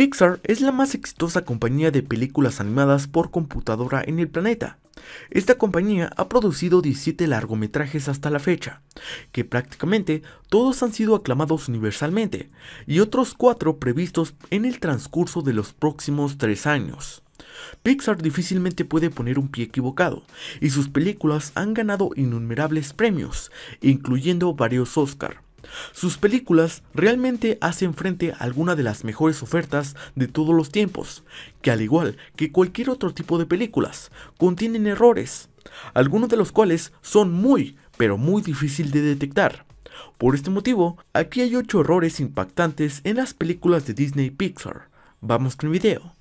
Pixar es la más exitosa compañía de películas animadas por computadora en el planeta. Esta compañía ha producido 17 largometrajes hasta la fecha, que prácticamente todos han sido aclamados universalmente, y otros 4 previstos en el transcurso de los próximos 3 años. Pixar difícilmente puede poner un pie equivocado, y sus películas han ganado innumerables premios, incluyendo varios Oscar. Sus películas realmente hacen frente a alguna de las mejores ofertas de todos los tiempos, que al igual que cualquier otro tipo de películas, contienen errores, algunos de los cuales son muy, pero muy difícil de detectar. Por este motivo, aquí hay 8 errores impactantes en las películas de Disney Pixar. Vamos con el video.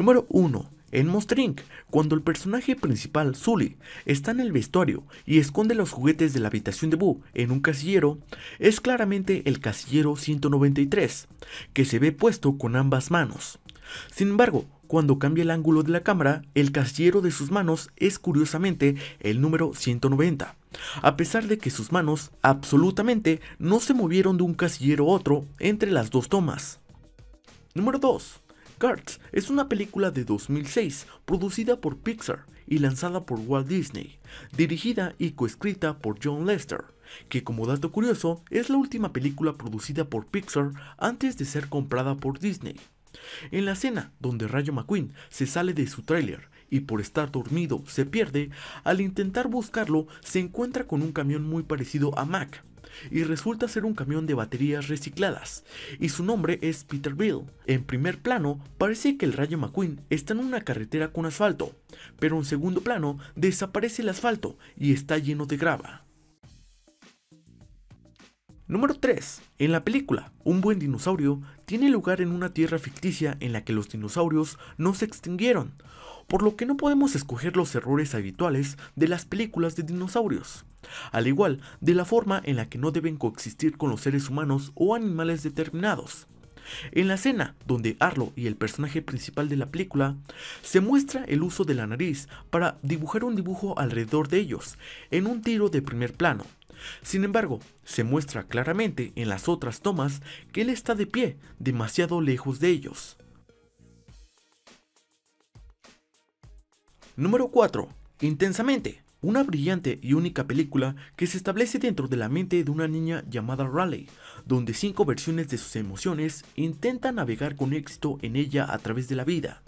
Número 1. En Inc., cuando el personaje principal, Sully, está en el vestuario y esconde los juguetes de la habitación de Boo en un casillero, es claramente el casillero 193, que se ve puesto con ambas manos. Sin embargo, cuando cambia el ángulo de la cámara, el casillero de sus manos es curiosamente el número 190, a pesar de que sus manos absolutamente no se movieron de un casillero a otro entre las dos tomas. Número 2. Cards es una película de 2006 producida por Pixar y lanzada por Walt Disney, dirigida y coescrita por John Lester, que como dato curioso es la última película producida por Pixar antes de ser comprada por Disney. En la escena donde Rayo McQueen se sale de su tráiler y por estar dormido se pierde, al intentar buscarlo se encuentra con un camión muy parecido a Mac, y resulta ser un camión de baterías recicladas, y su nombre es Bill. En primer plano, parece que el Rayo McQueen está en una carretera con asfalto, pero en segundo plano desaparece el asfalto y está lleno de grava. Número 3. En la película, Un buen dinosaurio tiene lugar en una tierra ficticia en la que los dinosaurios no se extinguieron, por lo que no podemos escoger los errores habituales de las películas de dinosaurios, al igual de la forma en la que no deben coexistir con los seres humanos o animales determinados. En la escena donde Arlo y el personaje principal de la película se muestra el uso de la nariz para dibujar un dibujo alrededor de ellos en un tiro de primer plano. Sin embargo, se muestra claramente en las otras tomas que él está de pie, demasiado lejos de ellos. Número 4. Intensamente. Una brillante y única película que se establece dentro de la mente de una niña llamada Raleigh, donde cinco versiones de sus emociones intentan navegar con éxito en ella a través de la vida.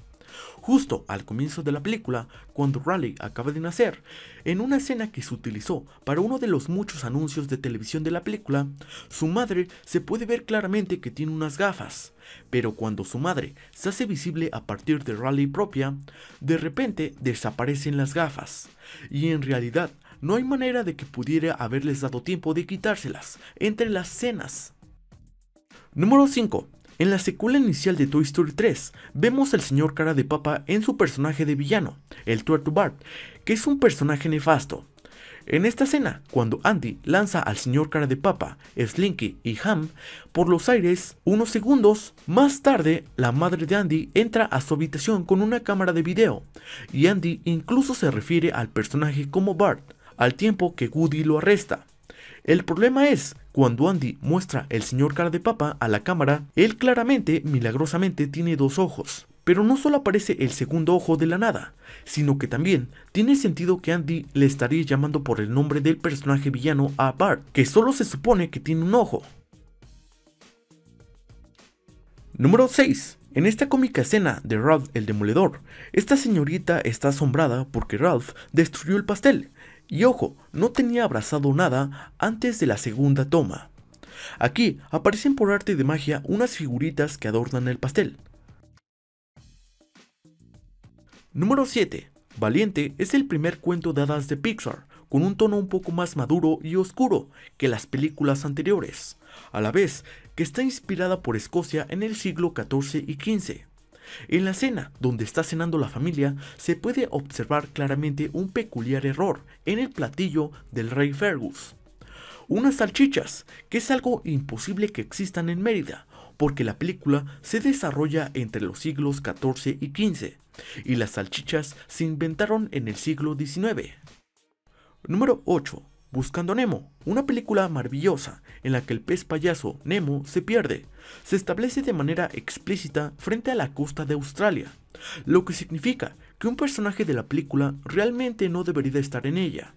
Justo al comienzo de la película, cuando Raleigh acaba de nacer, en una escena que se utilizó para uno de los muchos anuncios de televisión de la película, su madre se puede ver claramente que tiene unas gafas, pero cuando su madre se hace visible a partir de Raleigh propia, de repente desaparecen las gafas, y en realidad no hay manera de que pudiera haberles dado tiempo de quitárselas entre las escenas Número 5. En la secuela inicial de Toy Story 3, vemos al señor cara de papa en su personaje de villano, el Tuerto Bart, que es un personaje nefasto. En esta escena, cuando Andy lanza al señor cara de papa, Slinky y Ham por los aires, unos segundos más tarde, la madre de Andy entra a su habitación con una cámara de video, y Andy incluso se refiere al personaje como Bart, al tiempo que Woody lo arresta. El problema es, cuando Andy muestra el señor cara de papa a la cámara, él claramente, milagrosamente, tiene dos ojos. Pero no solo aparece el segundo ojo de la nada, sino que también tiene sentido que Andy le estaría llamando por el nombre del personaje villano a Bart, que solo se supone que tiene un ojo. Número 6. En esta cómica escena de Ralph el Demoledor, esta señorita está asombrada porque Ralph destruyó el pastel y ojo, no tenía abrazado nada antes de la segunda toma. Aquí aparecen por arte de magia unas figuritas que adornan el pastel. Número 7. Valiente es el primer cuento de hadas de Pixar, con un tono un poco más maduro y oscuro que las películas anteriores, a la vez que está inspirada por Escocia en el siglo XIV y XV. En la cena, donde está cenando la familia, se puede observar claramente un peculiar error en el platillo del rey Fergus. Unas salchichas, que es algo imposible que existan en Mérida, porque la película se desarrolla entre los siglos XIV y XV, y las salchichas se inventaron en el siglo XIX. Número 8. Buscando Nemo, una película maravillosa en la que el pez payaso Nemo se pierde. Se establece de manera explícita frente a la costa de Australia, lo que significa que un personaje de la película realmente no debería estar en ella.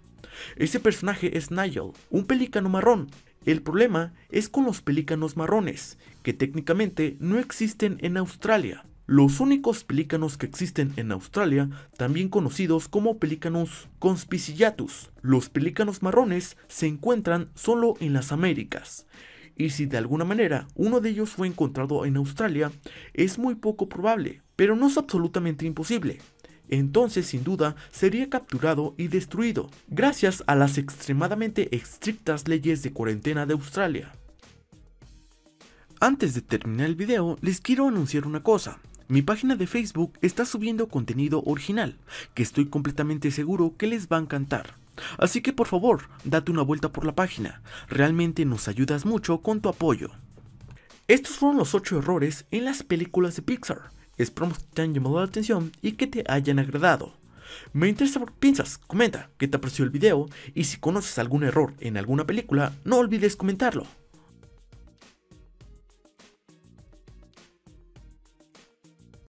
Ese personaje es Nigel, un pelícano marrón. El problema es con los pelícanos marrones, que técnicamente no existen en Australia. Los únicos pelícanos que existen en Australia, también conocidos como pelícanos conspicillatus, los pelícanos marrones se encuentran solo en las Américas. Y si de alguna manera uno de ellos fue encontrado en Australia, es muy poco probable, pero no es absolutamente imposible. Entonces sin duda sería capturado y destruido, gracias a las extremadamente estrictas leyes de cuarentena de Australia. Antes de terminar el video, les quiero anunciar una cosa. Mi página de Facebook está subiendo contenido original, que estoy completamente seguro que les va a encantar. Así que por favor, date una vuelta por la página, realmente nos ayudas mucho con tu apoyo. Estos fueron los 8 errores en las películas de Pixar. Esperamos que te hayan llamado la atención y que te hayan agradado. Me interesa por piensas, comenta qué te apreció el video y si conoces algún error en alguna película, no olvides comentarlo.